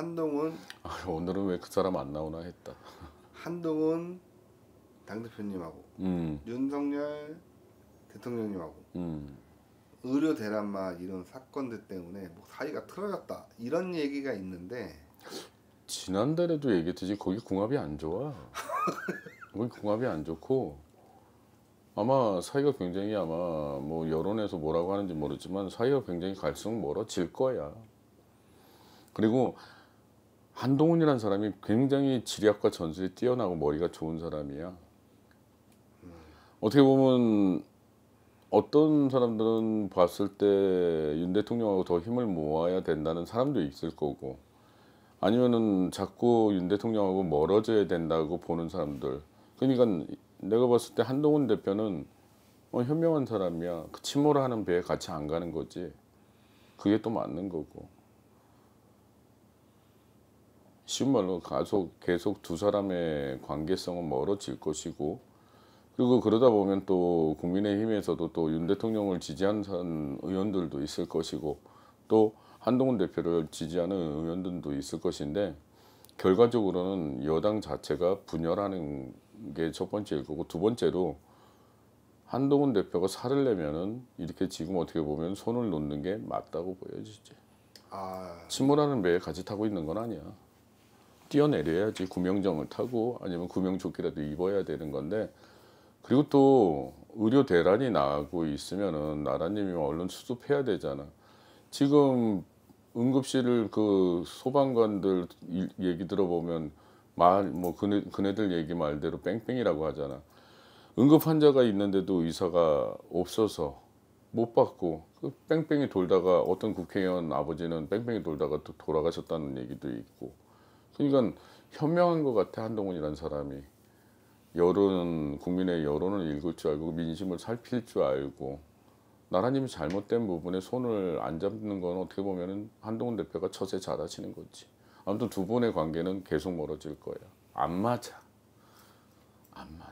한동훈 아, 오늘은 왜 그 사람 안 나오나 했다. 한동훈 당 대표님하고 음. 윤석열 대통령님하고 음. 의료 대란마 이런 사건들 때문에 뭐 사이가 틀어졌다 이런 얘기가 있는데 지난달에도 얘기했듯이 거기 궁합이 안 좋아. 거기 궁합이 안 좋고 아마 사이가 굉장히 아마 뭐 여론에서 뭐라고 하는지 모르지만 사이가 굉장히 갈수록 멀어질 거야. 그리고 한동훈이라는 사람이 굉장히 지략과 전술이 뛰어나고 머리가 좋은 사람이야. 어떻게 보면 어떤 사람들은 봤을 때 윤 대통령하고 더 힘을 모아야 된다는 사람도 있을 거고 아니면은 자꾸 윤 대통령하고 멀어져야 된다고 보는 사람들. 그러니까 내가 봤을 때 한동훈 대표는 어, 현명한 사람이야. 그 침몰하는 배에 같이 안 가는 거지. 그게 또 맞는 거고. 쉬운 말로 계속, 계속 두 사람의 관계성은 멀어질 것이고 그리고 그러다 보면 또 국민의힘에서도 또 윤 대통령을 지지하는 의원들도 있을 것이고 또 한동훈 대표를 지지하는 의원들도 있을 것인데 결과적으로는 여당 자체가 분열하는 게 첫 번째일 거고 두 번째로 한동훈 대표가 살을 내면은 이렇게 지금 어떻게 보면 손을 놓는 게 맞다고 보여지지. 아... 침몰하는 배에 같이 타고 있는 건 아니야. 뛰어내려야지 구명정을 타고 아니면 구명조끼라도 입어야 되는 건데 그리고 또 의료 대란이 나고 있으면은 나라님이 얼른 수습해야 되잖아. 지금 응급실을 그 소방관들 얘기 들어보면 말 뭐 그네, 그네들 얘기 말대로 뺑뺑이라고 하잖아. 응급 환자가 있는데도 의사가 없어서 못 받고 그 뺑뺑이 돌다가 어떤 국회의원 아버지는 뺑뺑이 돌다가 또 돌아가셨다는 얘기도 있고 그러니까 현명한 것 같아 한동훈이라는 사람이 여론 국민의 여론을 읽을 줄 알고 민심을 살필 줄 알고 나라님이 잘못된 부분에 손을 안 잡는 건 어떻게 보면 한동훈 대표가 처세 잘하시는 거지. 아무튼 두 분의 관계는 계속 멀어질 거예요. 안 맞아. 안 맞아.